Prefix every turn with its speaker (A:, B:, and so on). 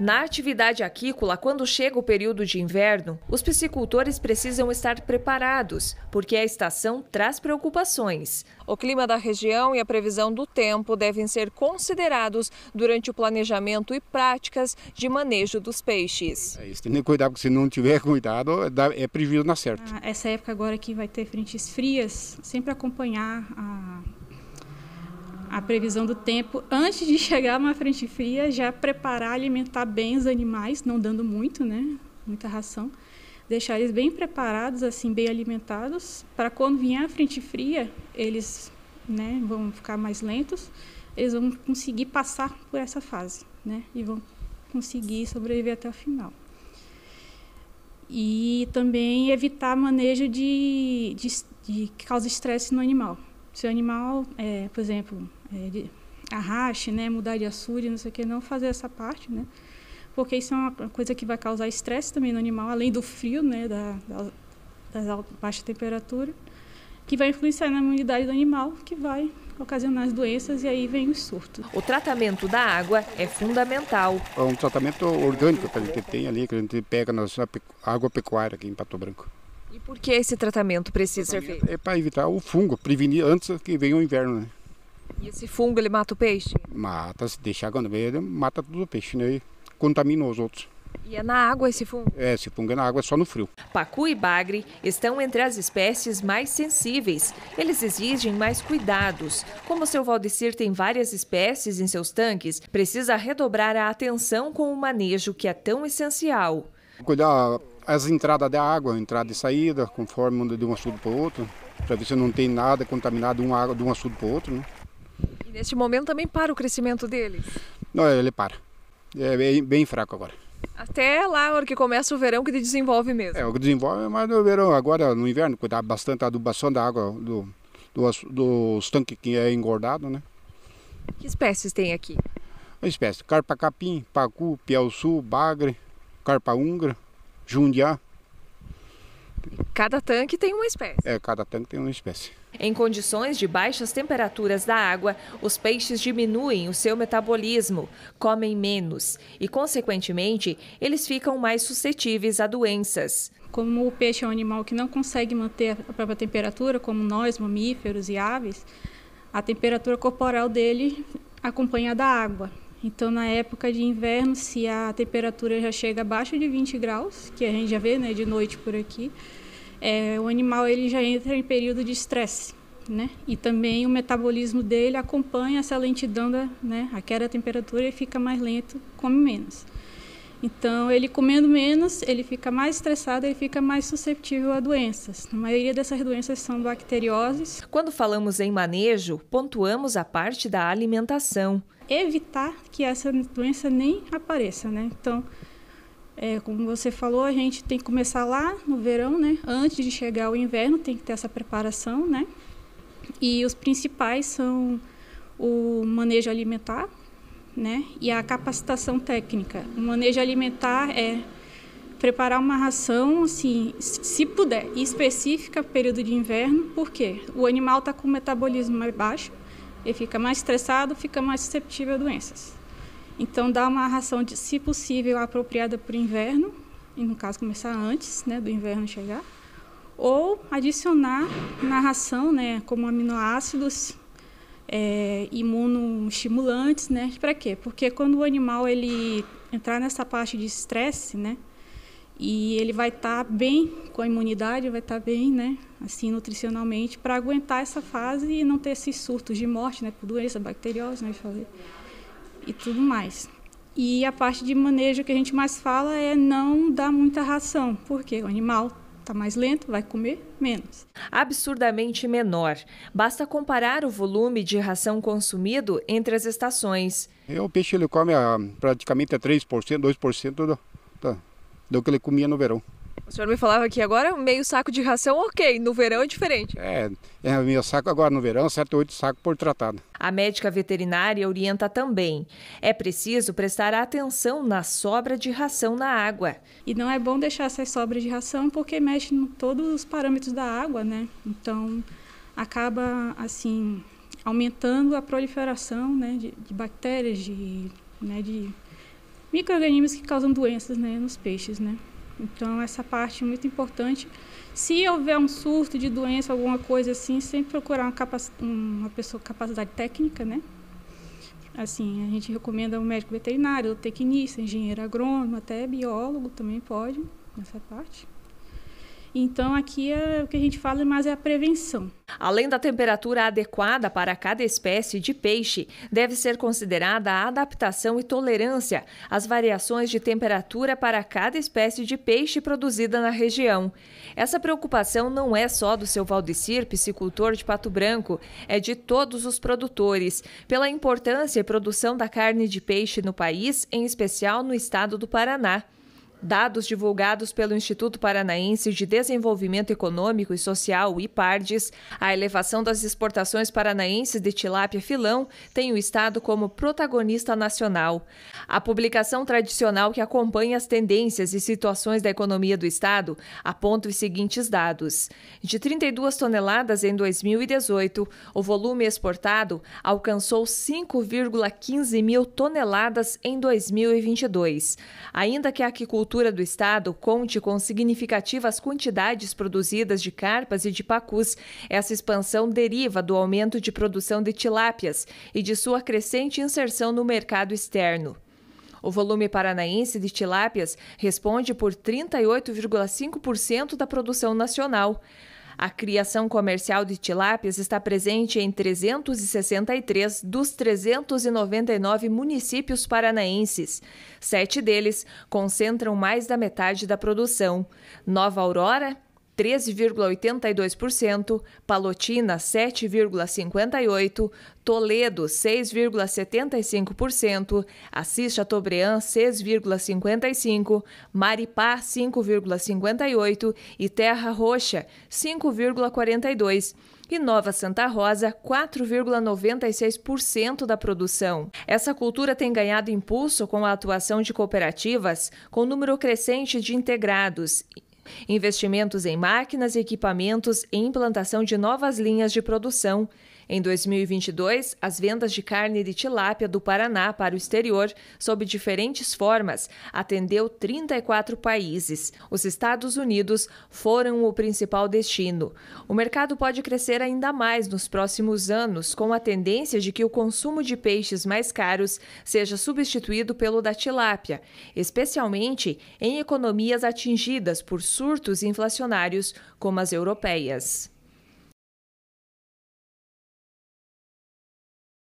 A: Na atividade aquícola, quando chega o período de inverno, os piscicultores precisam estar preparados, porque a estação traz preocupações. O clima da região e a previsão do tempo devem ser considerados durante o planejamento e práticas de manejo dos peixes.
B: É isso, tem que cuidar, porque se não tiver cuidado, é, é prejuízo na certa.
A: Ah, essa época agora que vai ter
C: frentes frias, sempre acompanhar a a previsão do tempo antes de chegar uma frente fria, já é preparar, alimentar bem os animais, não dando muito, né? Muita ração. Deixar eles bem preparados, assim, bem alimentados, para quando vier a frente fria, eles né, vão ficar mais lentos, eles vão conseguir passar por essa fase, né? E vão conseguir sobreviver até o final. E também evitar manejo de, de, de que causa estresse no animal. Se o animal, é, por exemplo, é, de arraste, né, mudar de açude, não sei o que, não fazer essa parte, né? Porque isso é uma coisa que vai causar estresse também no animal, além do frio, né, da, da, baixa temperatura, que vai influenciar na imunidade do animal, que vai ocasionar as doenças e aí vem o
A: surto. O tratamento da água é fundamental.
B: É um tratamento orgânico que a gente tem ali, que a gente pega na água pecuária aqui em Pato Branco.
A: E por que esse tratamento precisa tratamento ser
B: feito? É para evitar o fungo, prevenir antes que venha o inverno, né?
A: E esse fungo ele mata o
B: peixe? Mata, se deixar quando vem, mata todo o peixe, né? E contamina os outros.
A: E é na água esse fungo?
B: É, esse fungo é na água, é só no frio.
A: Pacu e bagre estão entre as espécies mais sensíveis. Eles exigem mais cuidados. Como o seu Valdecir tem várias espécies em seus tanques, precisa redobrar a atenção com o manejo que é tão essencial.
B: Cuidar as entradas da água, entrada e saída, conforme de um açude para o outro, para ver se não tem nada contaminado de um, de um açude para o outro. Né?
A: E neste momento também para o crescimento deles?
B: Não, ele para. É bem, bem fraco agora.
A: Até lá, hora que começa o verão, que desenvolve mesmo. É, o
B: que desenvolve, mas no verão, agora no inverno, cuidar bastante da adubação da água do, do, dos tanques que é engordado, né?
A: Que espécies tem aqui?
B: Espécies, carpa capim, pacu, piauçu, bagre, carpa ungra, jundiá.
A: Cada tanque tem uma espécie.
B: É, cada tanque tem uma espécie.
A: Em condições de baixas temperaturas da água, os peixes diminuem o seu metabolismo, comem menos e, consequentemente, eles ficam mais suscetíveis a doenças. Como o peixe é um animal que não consegue manter a própria
C: temperatura, como nós, mamíferos e aves, a temperatura corporal dele acompanha a da água. Então, na época de inverno, se a temperatura já chega abaixo de 20 graus, que a gente já vê né, de noite por aqui, é, o animal ele já entra em período de estresse. Né? E também o metabolismo dele acompanha essa lentidão da, né, a queda da temperatura e fica mais lento, come menos. Então, ele comendo menos, ele fica mais estressado, ele fica mais susceptível a doenças. A maioria dessas doenças
A: são bacterioses. Quando falamos em manejo, pontuamos a parte da alimentação. Evitar que essa doença nem apareça, né? Então,
C: é, como você falou, a gente tem que começar lá no verão, né? Antes de chegar o inverno, tem que ter essa preparação, né? E os principais são o manejo alimentar, né? E a capacitação técnica. O manejo alimentar é preparar uma ração, assim, se puder, específica período de inverno, porque o animal está com o metabolismo mais baixo, ele fica mais estressado, fica mais susceptível a doenças. Então, dar uma ração, de, se possível, apropriada para o inverno, e no caso começar antes né, do inverno chegar, ou adicionar na ração, né, como aminoácidos é, imunoestimulantes, né, para quê? Porque quando o animal ele entrar nessa parte de estresse, né, e ele vai estar tá bem com a imunidade, vai estar tá bem, né, assim nutricionalmente, para aguentar essa fase e não ter esses surtos de morte, né, por doença bacteriosa, né, eu falei e tudo mais. E a parte de manejo que a gente mais fala é
A: não dar muita ração, porque o animal está mais lento, vai comer menos. Absurdamente menor. Basta comparar o volume de ração consumido entre as estações.
B: o peixe ele come a, ah, praticamente a 3%, 2% do, do que ele comia no verão.
A: O senhor me falava que agora é meio saco de ração, ok, no verão é diferente.
B: É, é meio saco agora no verão, 7, oito sacos por tratado.
A: A médica veterinária orienta também. É preciso prestar atenção na sobra de ração na água. E não é bom deixar essas sobras de ração porque mexe em todos os parâmetros da água, né?
C: Então acaba assim aumentando a proliferação né, de, de bactérias, de, né, de micro-organismos que causam doenças né, nos peixes. Né? Então, essa parte é muito importante. Se houver um surto de doença, alguma coisa assim, sempre procurar uma, uma pessoa com capacidade técnica, né? Assim, a gente recomenda um médico veterinário, um tecnista, engenheiro agrônomo, até biólogo também pode, nessa parte.
A: Então, aqui é, o que a gente fala mais é a prevenção. Além da temperatura adequada para cada espécie de peixe, deve ser considerada a adaptação e tolerância às variações de temperatura para cada espécie de peixe produzida na região. Essa preocupação não é só do seu Valdecir, piscicultor de Pato Branco, é de todos os produtores, pela importância e produção da carne de peixe no país, em especial no estado do Paraná. Dados divulgados pelo Instituto Paranaense de Desenvolvimento Econômico e Social, IPARDES, a elevação das exportações paranaenses de tilápia filão tem o Estado como protagonista nacional. A publicação tradicional que acompanha as tendências e situações da economia do Estado aponta os seguintes dados. De 32 toneladas em 2018, o volume exportado alcançou 5,15 mil toneladas em 2022. Ainda que a aquicultura Cultura do Estado conte com significativas quantidades produzidas de carpas e de pacus. Essa expansão deriva do aumento de produção de tilápias e de sua crescente inserção no mercado externo. O volume paranaense de tilápias responde por 38,5% da produção nacional. A criação comercial de tilápias está presente em 363 dos 399 municípios paranaenses. Sete deles concentram mais da metade da produção. Nova Aurora, 13,82%, Palotina 7,58%, Toledo 6,75%, Assis Chateaubriand 6,55%, Maripá 5,58% e Terra Roxa 5,42% e Nova Santa Rosa 4,96% da produção. Essa cultura tem ganhado impulso com a atuação de cooperativas com número crescente de integrados Investimentos em máquinas e equipamentos e implantação de novas linhas de produção em 2022, as vendas de carne de tilápia do Paraná para o exterior, sob diferentes formas, atendeu 34 países. Os Estados Unidos foram o principal destino. O mercado pode crescer ainda mais nos próximos anos, com a tendência de que o consumo de peixes mais caros seja substituído pelo da tilápia, especialmente em economias atingidas por surtos inflacionários como as europeias.